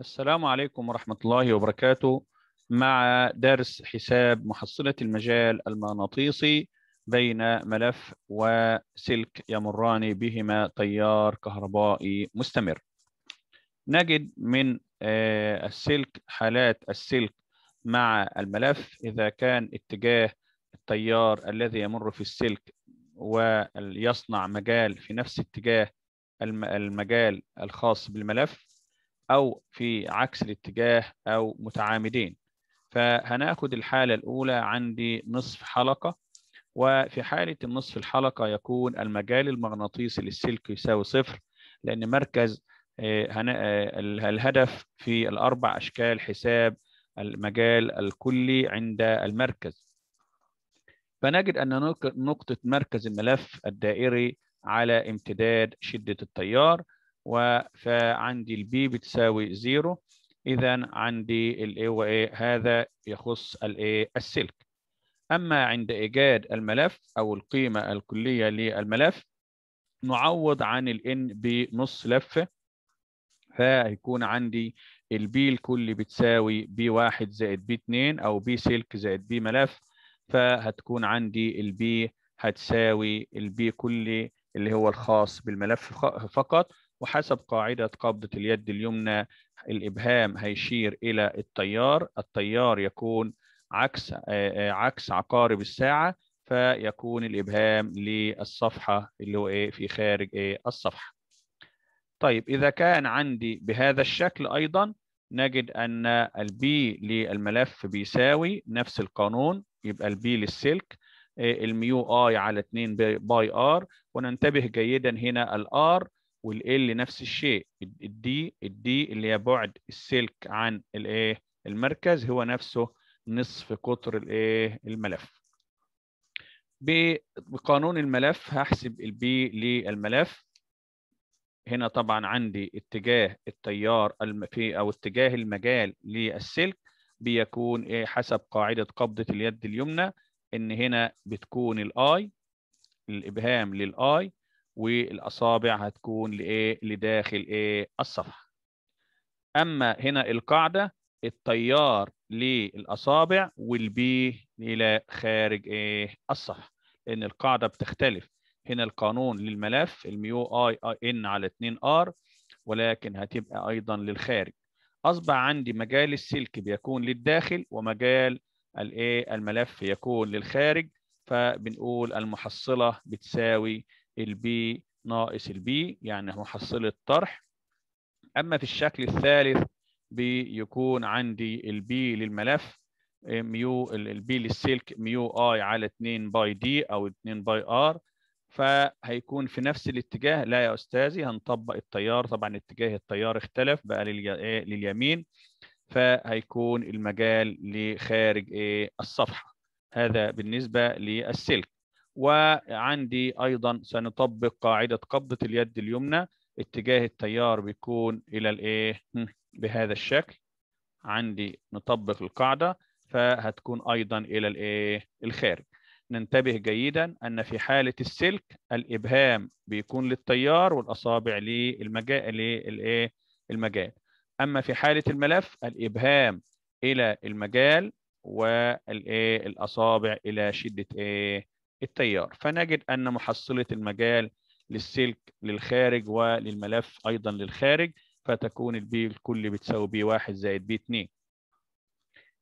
السلام عليكم ورحمة الله وبركاته مع درس حساب محصلة المجال المغناطيسي بين ملف وسلك يمران بهما تيار كهربائي مستمر نجد من آه، السلك حالات السلك مع الملف إذا كان اتجاه التيار الذي يمر في السلك ويصنع مجال في نفس اتجاه المجال الخاص بالملف أو في عكس الاتجاه أو متعامدين فهناخد الحالة الأولى عندي نصف حلقة وفي حالة النصف الحلقة يكون المجال المغناطيسي للسلك يساوي صفر لأن مركز آه، آه، الهدف في الأربع أشكال حساب المجال الكلي عند المركز فنجد أن نقطة مركز الملف الدائري على امتداد شدة التيار فعندي البي بتساوي زيرو إذا عندي ال A و هذا يخص ال A السلك أما عند إيجاد الملف أو القيمة الكلية للملف نعوض عن ال N بنص لفة فهيكون عندي البي الكلي بتساوي بي واحد زائد بي اتنين أو بي سلك زائد بي ملف فهتكون عندي البي هتساوي البي كلي اللي هو الخاص بالملف فقط وحسب قاعدة قبضة اليد اليمنى الإبهام هيشير إلى التيار التيار يكون عكس آه، آه، عكس عقارب الساعة فيكون الإبهام للصفحة اللي هو إيه في خارج إيه الصفحة طيب إذا كان عندي بهذا الشكل أيضا نجد أن البي للملف بيساوي نفس القانون يبقى البي للسلك آه، الميو اي على 2 باي ار وننتبه جيدا هنا الار والال نفس الشيء الدي الدي اللي هي بعد السلك عن الايه المركز هو نفسه نصف قطر الايه الملف بقانون الملف هحسب البي للملف هنا طبعا عندي اتجاه التيار في او اتجاه المجال للسلك بيكون ايه حسب قاعده قبضه اليد اليمنى ان هنا بتكون الاي الابهام للاي والاصابع هتكون لايه لداخل ايه الصفحه اما هنا القاعده التيار للاصابع والبي الى خارج ايه الصفحه لان القاعده بتختلف هنا القانون للملف الميو اي اي ان على 2 ار ولكن هتبقى ايضا للخارج اصبح عندي مجال السلك بيكون للداخل ومجال الايه الملف يكون للخارج فبنقول المحصله بتساوي البي ناقص البي يعني هو طرح اما في الشكل الثالث بيكون عندي البي للملف آه، ميو البي للسلك ميو اي على 2 باي دي او 2 باي ار فهيكون في نفس الاتجاه لا يا استاذي هنطبق التيار طبعا اتجاه التيار اختلف بقى آه، لليمين فهيكون المجال لخارج آه، الصفحه هذا بالنسبه للسلك وعندي ايضا سنطبق قاعده قبضه اليد اليمنى اتجاه التيار بيكون الى الايه بهذا الشكل عندي نطبق القاعده فهتكون ايضا الى الايه الخارج ننتبه جيدا ان في حاله السلك الابهام بيكون للتيار والاصابع للمجال للايه المجال اما في حاله الملف الابهام الى المجال والايه الاصابع الى شده ايه التيار فنجد أن محصلة المجال للسلك للخارج وللملف أيضا للخارج فتكون البي الكل بتساوي بي واحد زائد بي اتنين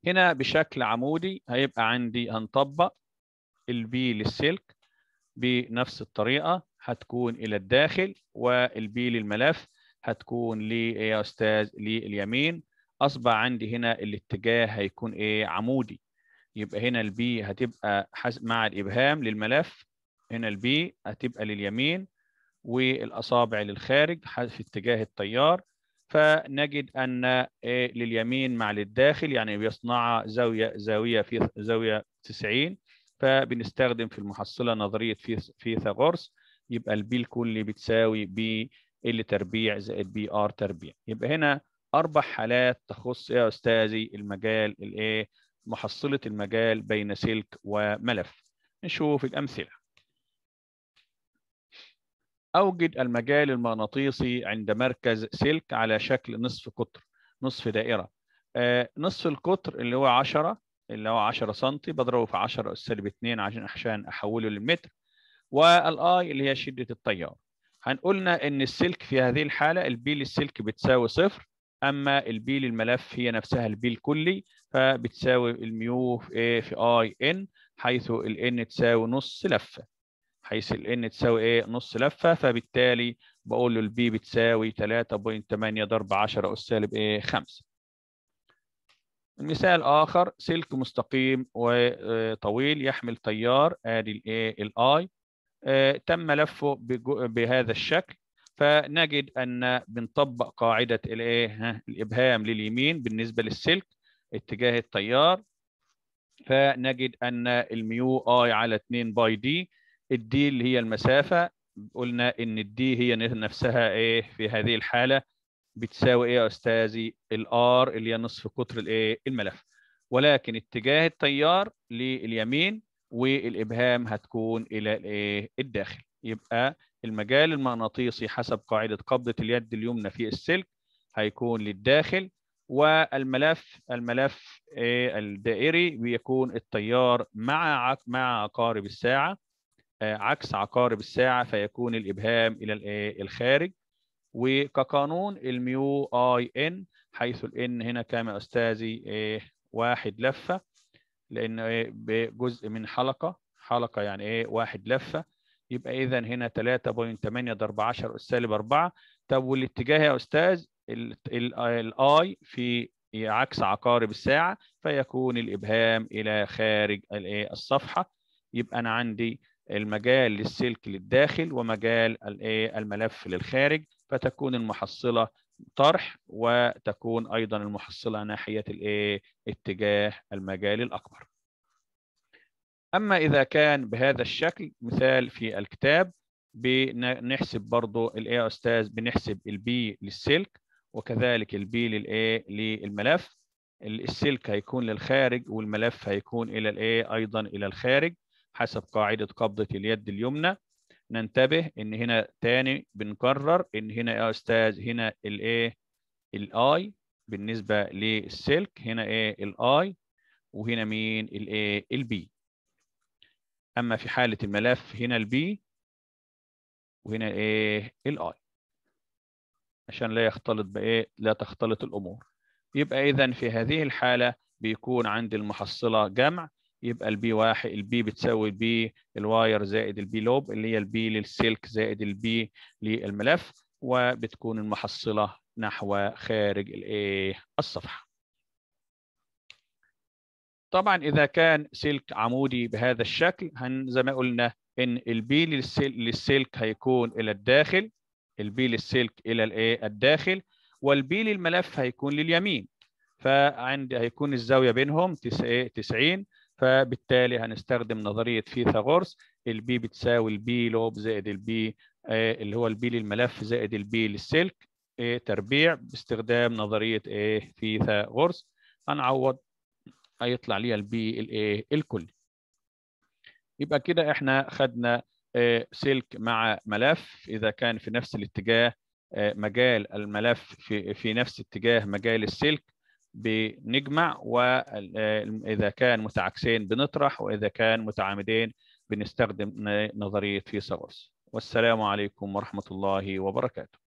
هنا بشكل عمودي هيبقى عندي هنطبق البي للسلك بنفس الطريقة هتكون إلى الداخل والبي للملف هتكون لي إيه يا أستاذ لليمين أصبح عندي هنا الاتجاه هيكون إيه عمودي يبقى هنا البي هتبقى مع الابهام للملف هنا البي هتبقى لليمين والاصابع للخارج في اتجاه التيار فنجد ان لليمين مع للداخل يعني بيصنع زاويه زاويه في زاويه 90 فبنستخدم في المحصله نظريه فيثاغورس يبقى البي الكلي بتساوي بي ال تربيع زائد بي ار تربيع يبقى هنا اربع حالات تخص يا استاذي المجال الايه محصلة المجال بين سلك وملف نشوف الأمثلة أوجد المجال المغناطيسي عند مركز سلك على شكل نصف قطر نصف دائرة آه، نصف القطر اللي هو 10 اللي هو 10 سنتي بضربه في 10 سالب 2 عشان عشان احوله للمتر والاي اللي هي شده التيار هنقولنا ان السلك في هذه الحاله البيل للسلك بتساوي صفر اما البيل للملف هي نفسها البيل الكلي فبتساوي الميو في ايه في اي ان حيث الان تساوي نص لفه حيث الان تساوي ايه نص لفه فبالتالي بقول له البي بتساوي 3.8 ضرب 10 اس سالب ايه 5 مثال اخر سلك مستقيم وطويل آه، يحمل تيار ادي الايه الاي آه، تم لفه بهذا الشكل فنجد ان بنطبق قاعده الايه الابهام لليمين بالنسبه للسلك اتجاه التيار فنجد ان الميو اي على 2 باي دي الدي اللي هي المسافه قلنا ان الدي هي نفسها ايه في هذه الحاله بتساوي ايه يا استاذي الار اللي هي نصف قطر الايه الملف ولكن اتجاه التيار لليمين والابهام هتكون الى الايه الداخل يبقى المجال المغناطيسي حسب قاعده قبضه اليد اليمنى في السلك هيكون للداخل والملف الملف الدائري بيكون التيار مع مع عقارب الساعه آه، عكس عقارب الساعه فيكون الابهام الى الخارج وكقانون الميو اي ان حيث الان هنا كما استاذي واحد لفه لان بجزء من حلقه حلقه يعني ايه واحد لفه يبقى اذا هنا 3.8 ضرب 10 اس سالب 4 طب والاتجاه يا استاذ الاي في عكس عقارب الساعة فيكون الإبهام إلى خارج إيه، الصفحة يبقى أنا عندي المجال للسلك للداخل ومجال إيه، الملف للخارج فتكون المحصلة طرح وتكون أيضا المحصلة ناحية إيه، اتجاه المجال الأكبر أما إذا كان بهذا الشكل مثال في الكتاب بنحسب برضو الإيه أستاذ بنحسب البي للسلك وكذلك البي للايه للملف السلك هيكون للخارج والملف هيكون الى الايه ايضا الى الخارج حسب قاعده قبضه اليد اليمنى ننتبه ان هنا تاني بنكرر ان هنا يا استاذ هنا الايه الاي بالنسبه للسلك هنا ايه الاي وهنا مين الايه البي اما في حاله الملف هنا البي وهنا ايه الاي عشان لا يختلط بايه لا تختلط الامور يبقى اذا في هذه الحاله بيكون عندي المحصله جمع يبقى البي واحد البي بتساوي البي الواير زائد البي لوب اللي هي البي للسلك زائد البي للملف وبتكون المحصله نحو خارج الايه الصفحه طبعا اذا كان سلك عمودي بهذا الشكل زي ما قلنا ان البي للسلك هيكون الى الداخل البي للسلك الى الايه الداخل والبي للملف هيكون لليمين فعند هيكون الزاويه بينهم 90 إيه؟ فبالتالي هنستخدم نظريه فيثاغورس البي بتساوي البي لوب زائد البي اللي هو البي للملف زائد البي للسلك إيه؟ تربيع باستخدام نظريه ايه فيثاغورس هنعوض هيطلع ليها البي الايه الكلي يبقى كده احنا خدنا آه، سلك مع ملف اذا كان في نفس الاتجاه آه، مجال الملف في في نفس اتجاه مجال السلك بنجمع واذا آه، كان متعاكسين بنطرح واذا كان متعامدين بنستخدم نظريه فيثاغورس والسلام عليكم ورحمه الله وبركاته